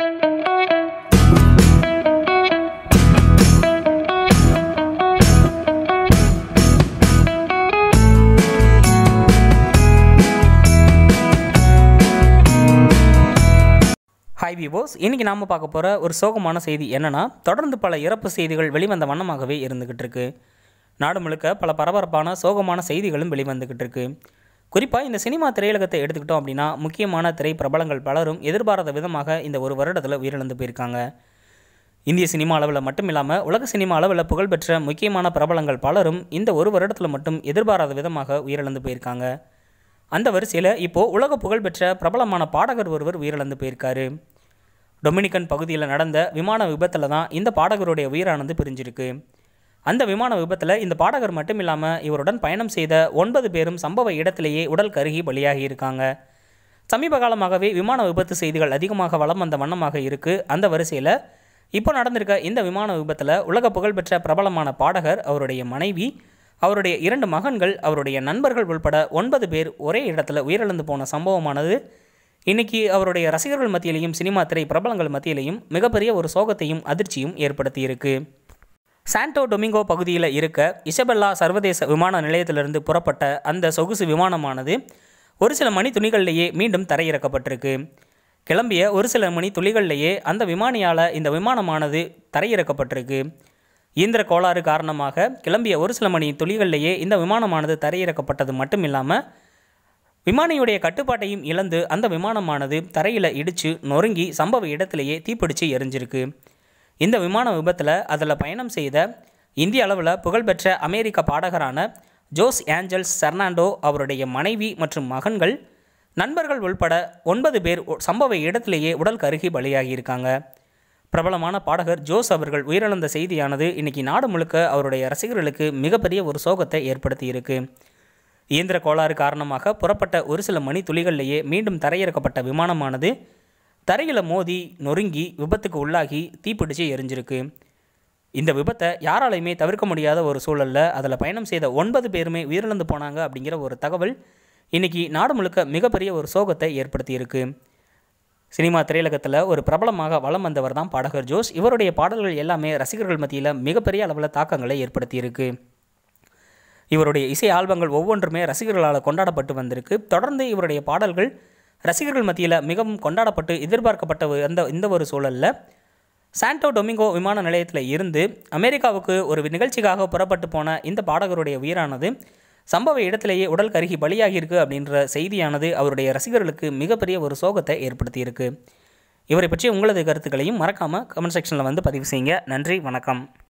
hi விவோஸ் இன்றைக்கி நாம் பார்க்க போகிற ஒரு சோகமான செய்தி என்னன்னா தொடர்ந்து பல இறப்பு செய்திகள் வெளிவந்த வண்ணமாகவே இருந்துக்கிட்டு இருக்கு நாடு முழுக்க பல பரபரப்பான சோகமான செய்திகளும் வெளிவந்துக்கிட்டு இருக்குது குறிப்பாக இந்த சினிமா திரையுலகத்தை எடுத்துக்கிட்டோம் அப்படின்னா முக்கியமான திரை பிரபலங்கள் பலரும் எதிர்பாராத விதமாக இந்த ஒரு வருடத்தில் உயிரிழந்து போயிருக்காங்க இந்திய சினிமா அளவில் மட்டும் இல்லாமல் உலக சினிமா அளவில் புகழ்பெற்ற முக்கியமான பிரபலங்கள் பலரும் இந்த ஒரு வருடத்தில் மட்டும் எதிர்பாராத விதமாக உயிரிழந்து போயிருக்காங்க அந்த வரிசையில் இப்போது உலக புகழ்பெற்ற பிரபலமான பாடகர் ஒருவர் உயிரிழந்து போயிருக்காரு டொமினிக்கன் பகுதியில் நடந்த விமான விபத்தில் தான் இந்த பாடகருடைய உயிரானது பிரிஞ்சிருக்கு அந்த விமான விபத்தில் இந்த பாடகர் மட்டும் இல்லாமல் இவருடன் பயணம் செய்த ஒன்பது பேரும் சம்பவ இடத்திலேயே உடல் கருகி பலியாகி இருக்காங்க சமீப காலமாகவே விமான விபத்து செய்திகள் அதிகமாக வளம் வந்த வண்ணமாக இருக்குது அந்த வரிசையில் இப்போ நடந்திருக்க இந்த விமான விபத்தில் உலக புகழ்பெற்ற பிரபலமான பாடகர் அவருடைய மனைவி அவருடைய இரண்டு மகன்கள் அவருடைய நண்பர்கள் உள்பட ஒன்பது பேர் ஒரே இடத்துல உயிரிழந்து போன சம்பவமானது இன்னைக்கு அவருடைய ரசிகர்கள் மத்தியிலையும் சினிமா திரை பிரபலங்கள் மத்தியிலையும் மிகப்பெரிய ஒரு சோகத்தையும் அதிர்ச்சியும் ஏற்படுத்தியிருக்கு சாண்டோ டொமிங்கோ பகுதியில் இருக்க இசபெல்லா சர்வதேச விமான நிலையத்திலிருந்து புறப்பட்ட அந்த சொகுசு விமானமானது ஒரு சில மணி துணிகள்லேயே மீண்டும் தரையிறக்கப்பட்டிருக்கு கிளம்பிய ஒரு சில மணி துளிகள்லேயே அந்த விமானியால் இந்த விமானமானது தரையிறக்கப்பட்டிருக்கு இயந்திர கோளாறு காரணமாக கிளம்பிய ஒரு சில மணி துளிகள்லேயே இந்த விமானமானது தரையிறக்கப்பட்டது மட்டும் இல்லாமல் விமானியுடைய கட்டுப்பாட்டையும் இழந்து அந்த விமானமானது தரையில் இடித்து நொறுங்கி சம்பவ இடத்திலேயே தீப்பிடிச்சு எரிஞ்சிருக்கு இந்த விமான விபத்தில் அதில் பயணம் செய்த இந்திய அளவில் புகழ்பெற்ற அமெரிக்க பாடகரான ஜோஸ் ஏஞ்சல்ஸ் செர்னாண்டோ அவருடைய மனைவி மற்றும் மகன்கள் நண்பர்கள் உள்பட ஒன்பது பேர் சம்பவ இடத்திலேயே உடல் கருகி பலியாகியிருக்காங்க பிரபலமான பாடகர் ஜோஸ் அவர்கள் உயிரிழந்த செய்தியானது இன்றைக்கி நாடு முழுக்க அவருடைய ரசிகர்களுக்கு மிகப்பெரிய ஒரு சோகத்தை ஏற்படுத்தியிருக்கு இயந்திர கோளாறு காரணமாக புறப்பட்ட ஒரு சில மணி துளிகளிலேயே மீண்டும் தரையிறக்கப்பட்ட விமானமானது தரையில் மோதி நொறுங்கி விபத்துக்கு உள்ளாகி தீப்பிடிச்சு எரிஞ்சிருக்கு இந்த விபத்தை யாராலையுமே தவிர்க்க முடியாத ஒரு சூழலில் அதில் பயணம் செய்த ஒன்பது பேருமே உயிரிழந்து போனாங்க அப்படிங்கிற ஒரு தகவல் இன்றைக்கி நாடு முழுக்க மிகப்பெரிய ஒரு சோகத்தை ஏற்படுத்தியிருக்கு சினிமா திரையுலகத்தில் ஒரு பிரபலமாக வளம் வந்தவர் தான் பாடகர் ஜோஸ் இவருடைய பாடல்கள் எல்லாமே ரசிகர்கள் மத்தியில் மிகப்பெரிய அளவில் தாக்கங்களை ஏற்படுத்தியிருக்கு இவருடைய இசை ஆல்பங்கள் ஒவ்வொன்றுமே ரசிகர்களால் கொண்டாடப்பட்டு வந்திருக்கு தொடர்ந்து இவருடைய பாடல்கள் ரசிகர்கள் மத்தியில் மிகவும் கொண்டாடப்பட்டு எதிர்பார்க்கப்பட்ட அந்த இந்த ஒரு சூழலில் சாண்டோ டொமிங்கோ விமான நிலையத்தில் இருந்து அமெரிக்காவுக்கு ஒரு நிகழ்ச்சிக்காக புறப்பட்டு போன இந்த பாடகருடைய உயிரானது சம்பவ இடத்திலேயே உடல் கருகி பலியாகியிருக்கு அப்படின்ற செய்தியானது அவருடைய ரசிகர்களுக்கு மிகப்பெரிய ஒரு சோகத்தை ஏற்படுத்தியிருக்கு இவரை பற்றி உங்களது கருத்துக்களையும் மறக்காமல் கமெண்ட் செக்ஷனில் வந்து பதிவு செய்யுங்க நன்றி வணக்கம்